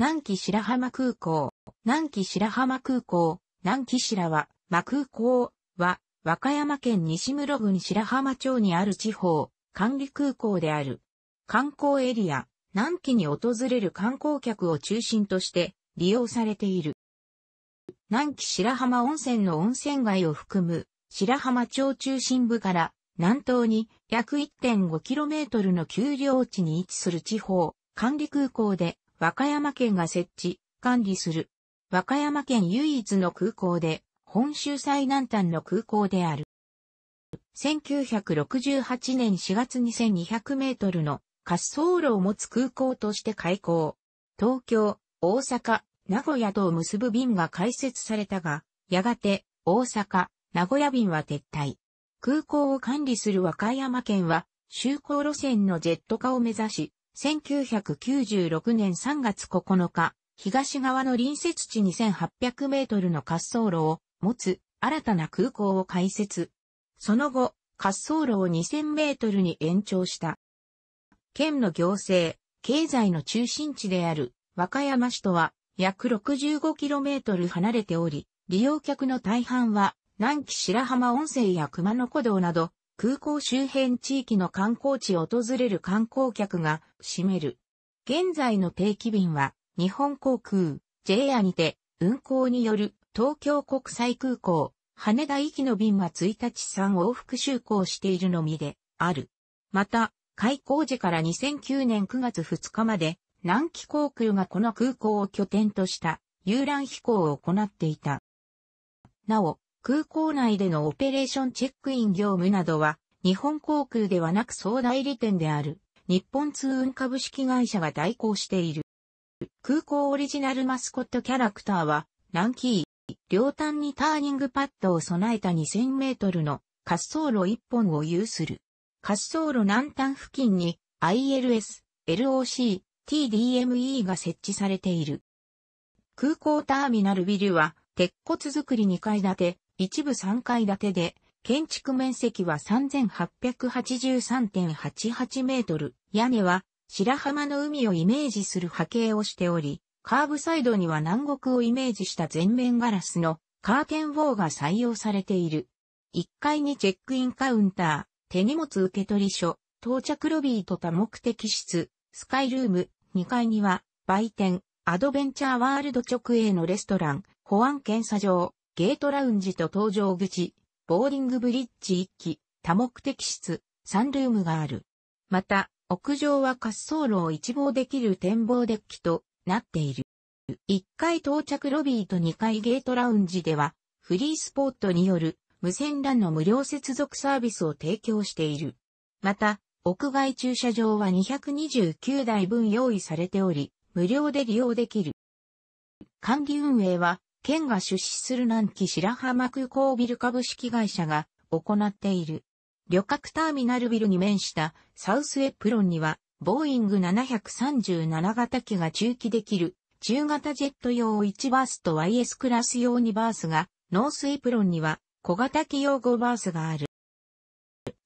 南紀白浜空港、南紀白浜空港、南紀白は、ま空港は、和歌山県西室郡白浜町にある地方、管理空港である。観光エリア、南紀に訪れる観光客を中心として利用されている。南紀白浜温泉の温泉街を含む白浜町中心部から南東に約 1.5km の丘陵地に位置する地方、管理空港で和歌山県が設置、管理する。和歌山県唯一の空港で、本州最南端の空港である。1968年4月2200メートルの滑走路を持つ空港として開港。東京、大阪、名古屋とを結ぶ便が開設されたが、やがて大阪、名古屋便は撤退。空港を管理する和歌山県は、就航路線のジェット化を目指し、1996年3月9日、東側の隣接地2800メートルの滑走路を持つ新たな空港を開設。その後、滑走路を2000メートルに延長した。県の行政、経済の中心地である和歌山市とは約 65km 離れており、利用客の大半は南紀白浜温泉や熊野古道など空港周辺地域の観光地を訪れる観光客が占める。現在の定期便は、日本航空、j r にて、運航による東京国際空港、羽田行きの便は1日3往復就航しているのみである。また、開港時から2009年9月2日まで、南紀航空がこの空港を拠点とした遊覧飛行を行っていた。なお、空港内でのオペレーションチェックイン業務などは、日本航空ではなく総代理店である、日本通運株式会社が代行している。空港オリジナルマスコットキャラクターは、ランキー、両端にターニングパッドを備えた2000メートルの滑走路1本を有する。滑走路南端付近に ILS、LOC、TDME が設置されている。空港ターミナルビルは、鉄骨造り2階建て、一部3階建てで、建築面積は3883.88メートル。屋根は白浜の海をイメージする波形をしており、カーブサイドには南国をイメージした全面ガラスのカーテンウォーが採用されている。1階にチェックインカウンター、手荷物受け取り所、到着ロビーと多目的室、スカイルーム、2階には売店、アドベンチャーワールド直営のレストラン、保安検査場、ゲートラウンジと搭乗口、ボーリングブリッジ1機、多目的室、サンルームがある。また、屋上は滑走路を一望できる展望デッキとなっている。1階到着ロビーと2階ゲートラウンジでは、フリースポットによる無線 LAN の無料接続サービスを提供している。また、屋外駐車場は229台分用意されており、無料で利用できる。管理運営は、県が出資する南紀白浜空港ビル株式会社が行っている。旅客ターミナルビルに面したサウスエプロンには、ボーイング737型機が中期できる中型ジェット用1バースと YS クラス用2バースが、ノースエプロンには小型機用5バースがある。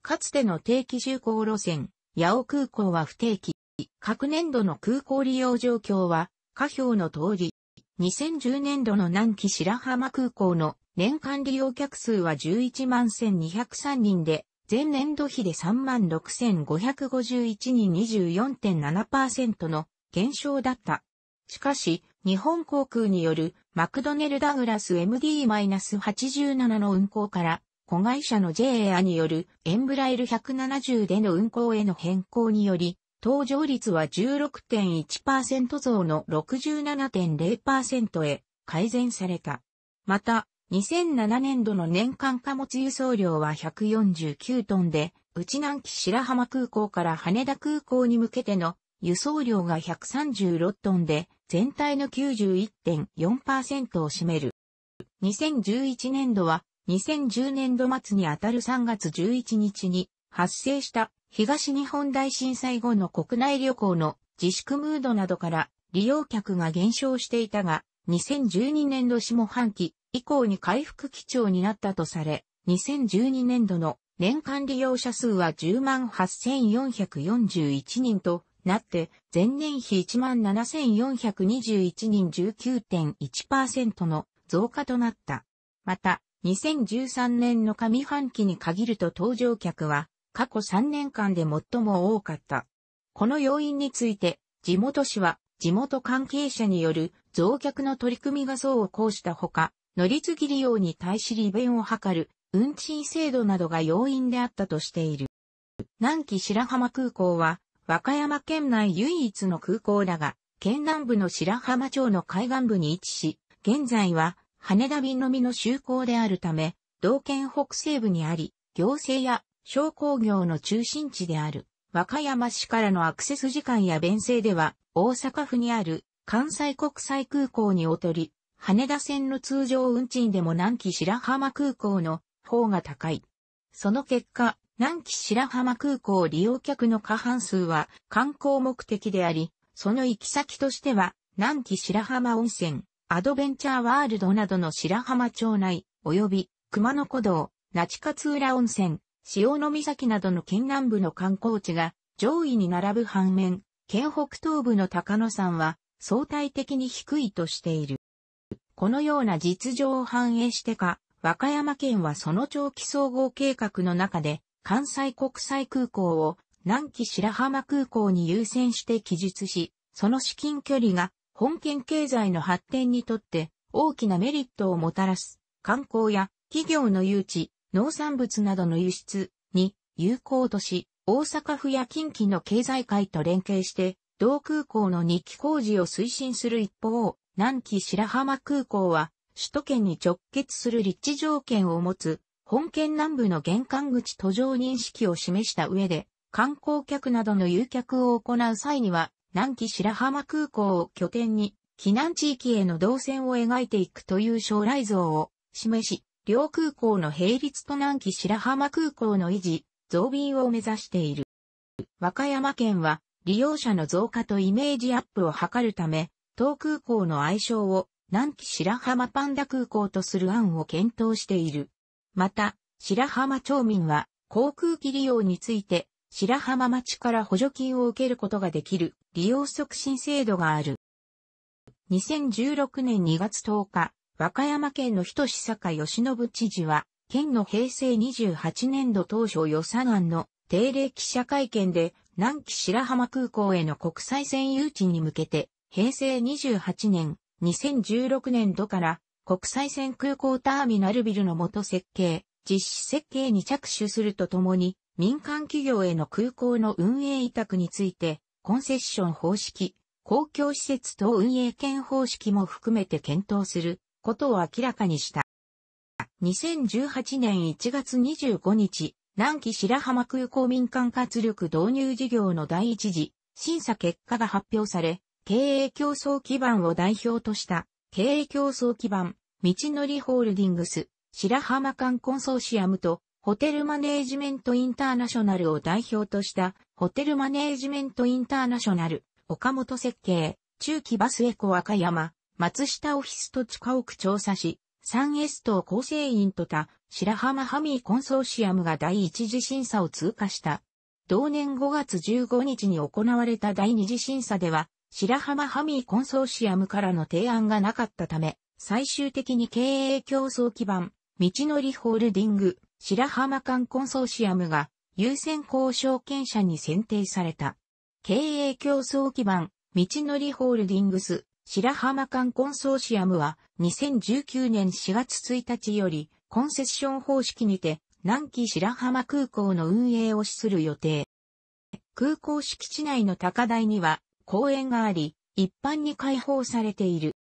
かつての定期就航路線、八尾空港は不定期。各年度の空港利用状況は、下表の通り、2010年度の南紀白浜空港の年間利用客数は11万1203人で、前年度比で3万6551人24.7%の減少だった。しかし、日本航空によるマクドネルダグラス MD-87 の運航から、子会社の J a によるエンブライル170での運航への変更により、登場率は16.1%増の67.0%へ改善された。また、2007年度の年間貨物輸送量は149トンで、内南紀白浜空港から羽田空港に向けての輸送量が136トンで、全体の91.4%を占める。2011年度は、2010年度末にあたる3月11日に発生した東日本大震災後の国内旅行の自粛ムードなどから利用客が減少していたが、2012年度下半期以降に回復基調になったとされ、2012年度の年間利用者数は108,441人となって、前年比17,421人19.1%の増加となった。また、2013年の上半期に限ると搭乗客は過去3年間で最も多かった。この要因について、地元市は地元関係者による増客の取り組みが層を講したほか、乗り継ぎ利用に対し利便を図る運賃制度などが要因であったとしている。南紀白浜空港は、和歌山県内唯一の空港だが、県南部の白浜町の海岸部に位置し、現在は羽田便のみの就航であるため、道県北西部にあり、行政や商工業の中心地である和歌山市からのアクセス時間や便制では大阪府にある関西国際空港に劣り、羽田線の通常運賃でも南紀白浜空港の方が高い。その結果、南紀白浜空港利用客の過半数は観光目的であり、その行き先としては南紀白浜温泉、アドベンチャーワールドなどの白浜町内、及び熊野古道、那智勝浦温泉、潮の岬などの県南部の観光地が上位に並ぶ反面、県北東部の高野山は相対的に低いとしている。このような実情を反映してか、和歌山県はその長期総合計画の中で、関西国際空港を南紀白浜空港に優先して記述し、その至近距離が本県経済の発展にとって大きなメリットをもたらす観光や企業の誘致、農産物などの輸出に有効とし、大阪府や近畿の経済界と連携して、同空港の2期工事を推進する一方、南紀白浜空港は、首都圏に直結する立地条件を持つ、本県南部の玄関口途上認識を示した上で、観光客などの誘客を行う際には、南紀白浜空港を拠点に、避難地域への動線を描いていくという将来像を示し、両空港の並立と南紀白浜空港の維持、増便を目指している。和歌山県は利用者の増加とイメージアップを図るため、東空港の愛称を南紀白浜パンダ空港とする案を検討している。また、白浜町民は航空機利用について白浜町から補助金を受けることができる利用促進制度がある。2016年2月10日、和歌山県の人志坂義信知事は、県の平成28年度当初予算案の定例記者会見で、南紀白浜空港への国際線誘致に向けて、平成28年、2016年度から国際線空港ターミナルビルの元設計、実施設計に着手するとともに、民間企業への空港の運営委託について、コンセッション方式、公共施設等運営権方式も含めて検討することを明らかにした。2018年1月25日、南紀白浜空港民間活力導入事業の第一次審査結果が発表され、経営競争基盤を代表とした経営競争基盤、道のりホールディングス、白浜間コンソーシアムとホテルマネージメントインターナショナルを代表としたホテルマネージメントインターナショナル、岡本設計、中期バスエコ和歌山、松下オフィスと下奥調査し、3S 等構成員と他、白浜ハミーコンソーシアムが第一次審査を通過した。同年5月15日に行われた第二次審査では、白浜ハミーコンソーシアムからの提案がなかったため、最終的に経営競争基盤、道のりホールディング、白浜間コンソーシアムが優先交渉権者に選定された。経営競争基盤、道のりホールディングス、白浜間コンソーシアムは2019年4月1日よりコンセッション方式にて南紀白浜空港の運営を資する予定。空港敷地内の高台には公園があり、一般に開放されている。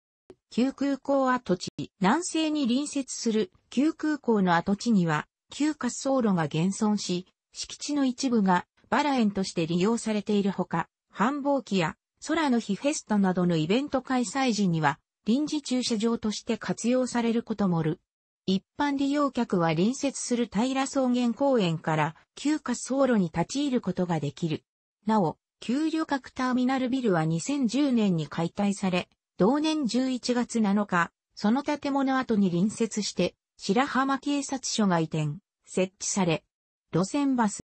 旧空港跡地、南西に隣接する旧空港の跡地には旧滑走路が現存し、敷地の一部がバラ園として利用されているほか、繁忙期や空の日フェスタなどのイベント開催時には、臨時駐車場として活用されることもある。一般利用客は隣接する平草原公園から旧滑走路に立ち入ることができる。なお、旧旅客ターミナルビルは2010年に解体され、同年11月7日、その建物跡に隣接して、白浜警察署が移転、設置され、路線バス、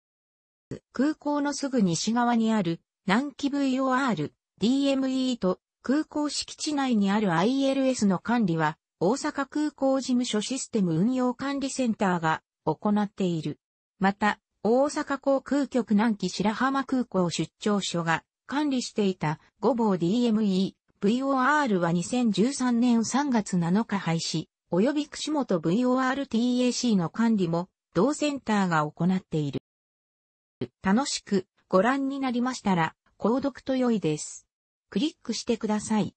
空港のすぐ西側にある南紀 VOR DME と空港敷地内にある ILS の管理は、大阪空港事務所システム運用管理センターが行っている。また、大阪航空局南紀白浜空港出張所が管理していた5号 DME、VOR は2013年3月7日廃止、及び串本 VORTAC の管理も同センターが行っている。楽しくご覧になりましたら、購読と良いです。クリックしてください。